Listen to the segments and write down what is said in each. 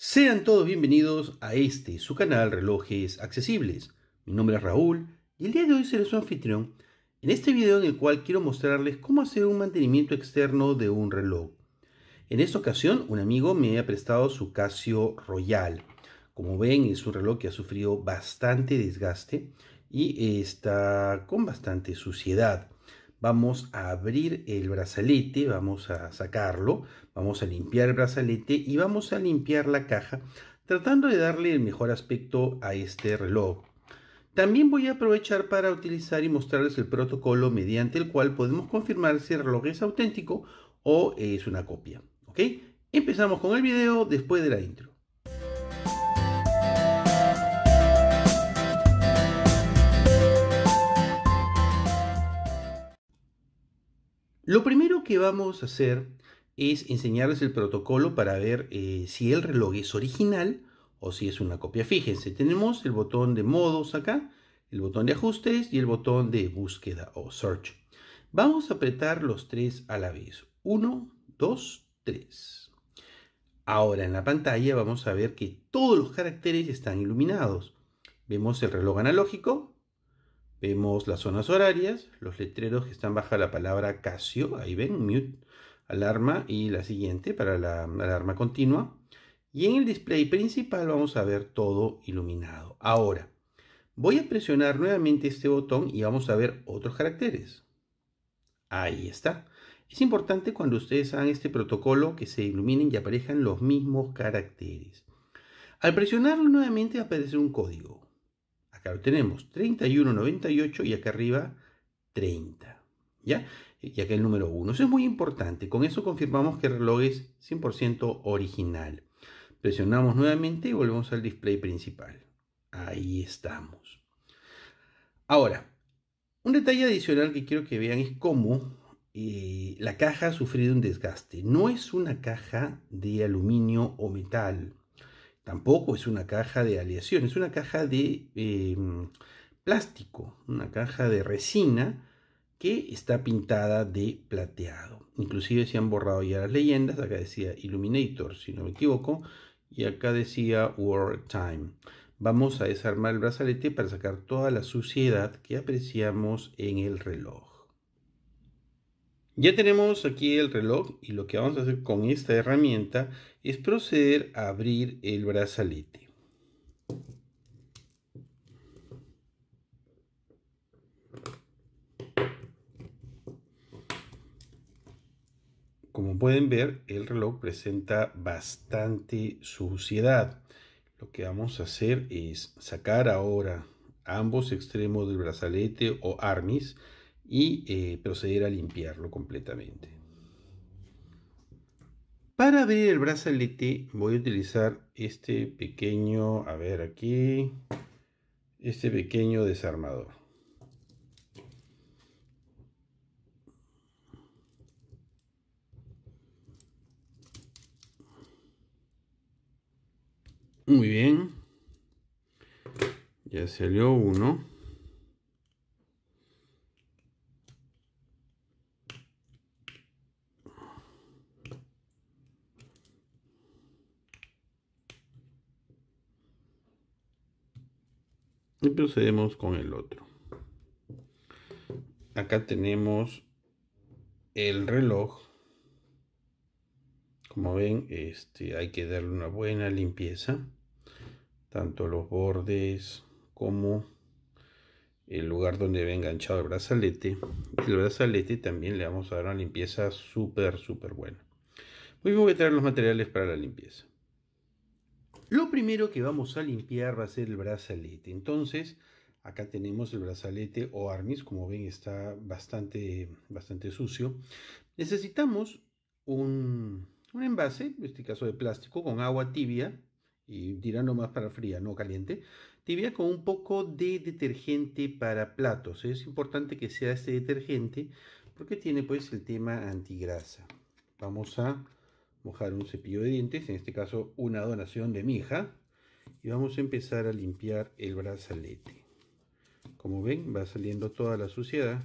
Sean todos bienvenidos a este, su canal Relojes Accesibles. Mi nombre es Raúl y el día de hoy seré su anfitrión en este video en el cual quiero mostrarles cómo hacer un mantenimiento externo de un reloj. En esta ocasión un amigo me ha prestado su Casio Royal. Como ven es un reloj que ha sufrido bastante desgaste y está con bastante suciedad vamos a abrir el brazalete, vamos a sacarlo, vamos a limpiar el brazalete y vamos a limpiar la caja tratando de darle el mejor aspecto a este reloj. También voy a aprovechar para utilizar y mostrarles el protocolo mediante el cual podemos confirmar si el reloj es auténtico o es una copia. ¿Ok? Empezamos con el video después de la intro. Lo primero que vamos a hacer es enseñarles el protocolo para ver eh, si el reloj es original o si es una copia. Fíjense, tenemos el botón de modos acá, el botón de ajustes y el botón de búsqueda o search. Vamos a apretar los tres a la vez. 1, 2, 3. Ahora en la pantalla vamos a ver que todos los caracteres están iluminados. Vemos el reloj analógico, Vemos las zonas horarias, los letreros que están bajo la palabra Casio, ahí ven, mute, alarma y la siguiente para la alarma continua. Y en el display principal vamos a ver todo iluminado. Ahora, voy a presionar nuevamente este botón y vamos a ver otros caracteres. Ahí está. Es importante cuando ustedes hagan este protocolo que se iluminen y aparezcan los mismos caracteres. Al presionarlo nuevamente aparece un código tenemos 31, 98 y acá arriba 30. ¿Ya? Y acá el número 1. Eso es muy importante. Con eso confirmamos que el reloj es 100% original. Presionamos nuevamente y volvemos al display principal. Ahí estamos. Ahora, un detalle adicional que quiero que vean es cómo eh, la caja ha sufrido un desgaste. No es una caja de aluminio o metal. Tampoco es una caja de aleación, es una caja de em, plástico, una caja de resina que está pintada de plateado. Inclusive se han borrado ya las leyendas, acá decía Illuminator, si no me equivoco, y acá decía World Time. Vamos a desarmar el brazalete para sacar toda la suciedad que apreciamos en el reloj. Ya tenemos aquí el reloj y lo que vamos a hacer con esta herramienta es proceder a abrir el brazalete. Como pueden ver, el reloj presenta bastante suciedad. Lo que vamos a hacer es sacar ahora ambos extremos del brazalete o armis y eh, proceder a limpiarlo completamente. Para abrir el brazalete voy a utilizar este pequeño, a ver aquí, este pequeño desarmador. Muy bien. Ya salió uno. y procedemos con el otro acá tenemos el reloj como ven este hay que darle una buena limpieza tanto los bordes como el lugar donde va enganchado el brazalete el brazalete también le vamos a dar una limpieza súper súper buena muy voy a traer los materiales para la limpieza lo primero que vamos a limpiar va a ser el brazalete. Entonces, acá tenemos el brazalete o arnis, como ven está bastante, bastante sucio. Necesitamos un, envase, en este caso de plástico, con agua tibia, y tirando más para fría, no caliente, tibia con un poco de detergente para platos. Es importante que sea este detergente porque tiene pues el tema antigrasa. Vamos a mojar un cepillo de dientes, en este caso una donación de mi hija, y vamos a empezar a limpiar el brazalete. Como ven, va saliendo toda la suciedad.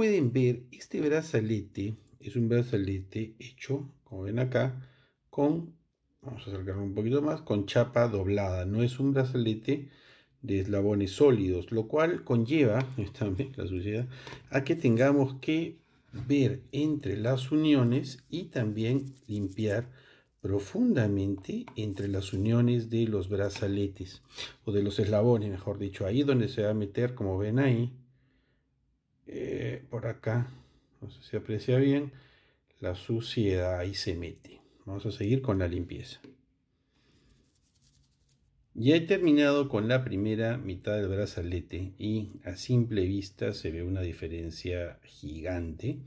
pueden ver, este brazalete es un brazalete hecho, como ven acá, con, vamos a acercarlo un poquito más, con chapa doblada. No es un brazalete de eslabones sólidos, lo cual conlleva, esta, la a que tengamos que ver entre las uniones y también limpiar profundamente entre las uniones de los brazaletes o de los eslabones, mejor dicho, ahí donde se va a meter, como ven ahí, eh, por acá, no sé si aprecia bien, la suciedad ahí se mete. Vamos a seguir con la limpieza. Ya he terminado con la primera mitad del brazalete y a simple vista se ve una diferencia gigante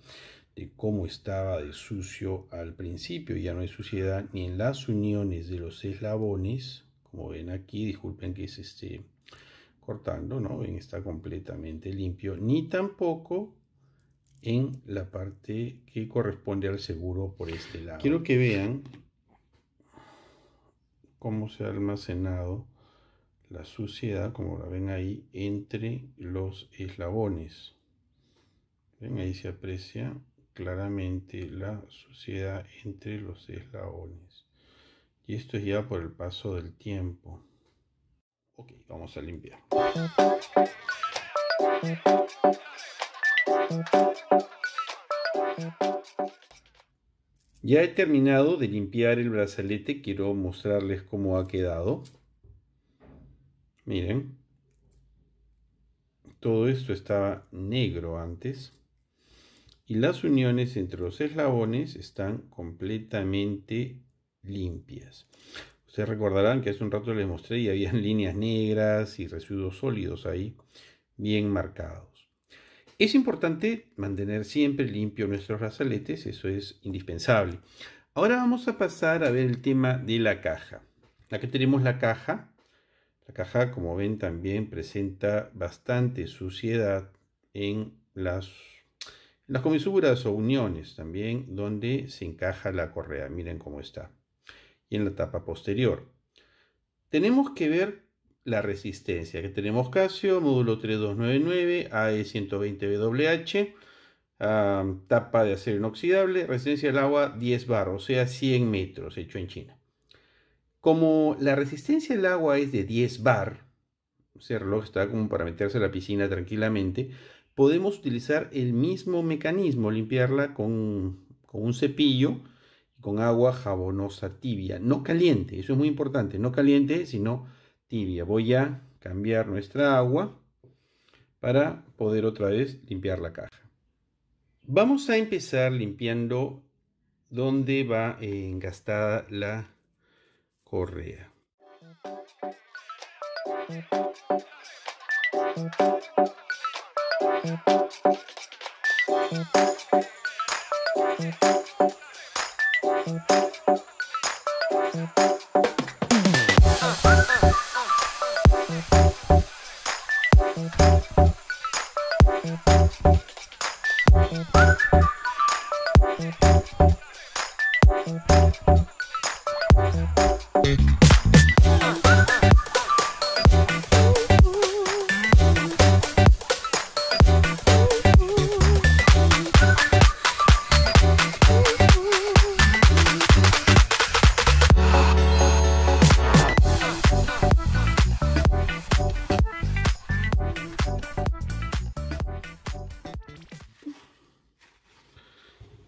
de cómo estaba de sucio al principio. Ya no hay suciedad ni en las uniones de los eslabones, como ven aquí, disculpen que es este cortando, ¿no? Ven, está completamente limpio, ni tampoco en la parte que corresponde al seguro por este lado. Quiero que vean cómo se ha almacenado la suciedad, como la ven ahí, entre los eslabones. Ven, ahí se aprecia claramente la suciedad entre los eslabones. Y esto es ya por el paso del tiempo. Ok, vamos a limpiar. Ya he terminado de limpiar el brazalete, quiero mostrarles cómo ha quedado. Miren, todo esto estaba negro antes y las uniones entre los eslabones están completamente limpias. Se recordarán que hace un rato les mostré y habían líneas negras y residuos sólidos ahí, bien marcados. Es importante mantener siempre limpio nuestros razaletes, eso es indispensable. Ahora vamos a pasar a ver el tema de la caja. Aquí tenemos la caja. La caja, como ven, también presenta bastante suciedad en las, en las comisuras o uniones también, donde se encaja la correa. Miren cómo está en la tapa posterior. Tenemos que ver la resistencia, que tenemos Casio, módulo 3299, AE120WH, ah, tapa de acero inoxidable, resistencia al agua 10 bar, o sea 100 metros, hecho en China. Como la resistencia al agua es de 10 bar, ese reloj está como para meterse a la piscina tranquilamente, podemos utilizar el mismo mecanismo, limpiarla con, con un cepillo con agua jabonosa tibia, no caliente, eso es muy importante, no caliente, sino tibia. Voy a cambiar nuestra agua para poder otra vez limpiar la caja. Vamos a empezar limpiando donde va eh, engastada la correa. Thank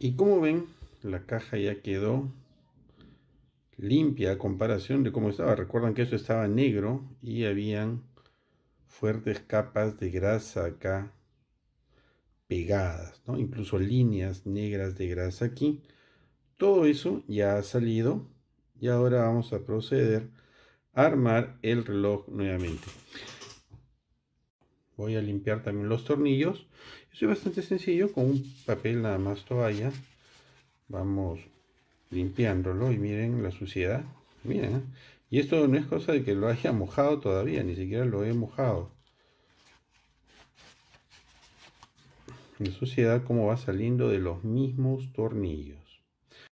Y como ven, la caja ya quedó limpia a comparación de cómo estaba. Recuerdan que eso estaba negro y habían fuertes capas de grasa acá pegadas, ¿no? incluso líneas negras de grasa aquí. Todo eso ya ha salido y ahora vamos a proceder a armar el reloj nuevamente. Voy a limpiar también los tornillos es bastante sencillo, con un papel nada más toalla vamos limpiándolo y miren la suciedad, miren, ¿eh? y esto no es cosa de que lo haya mojado todavía, ni siquiera lo he mojado. La suciedad como va saliendo de los mismos tornillos.